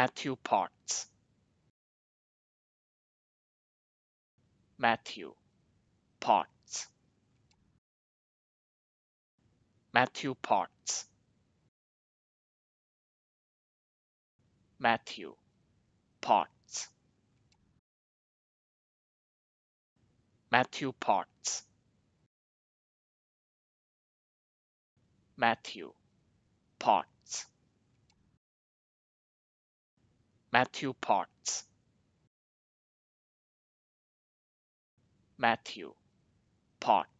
Matthew Potts. Matthew Potts. Matthew Potts. Matthew Potts. Matthew Potts. Matthew Potts. Matthew Parts. Matthew Parts.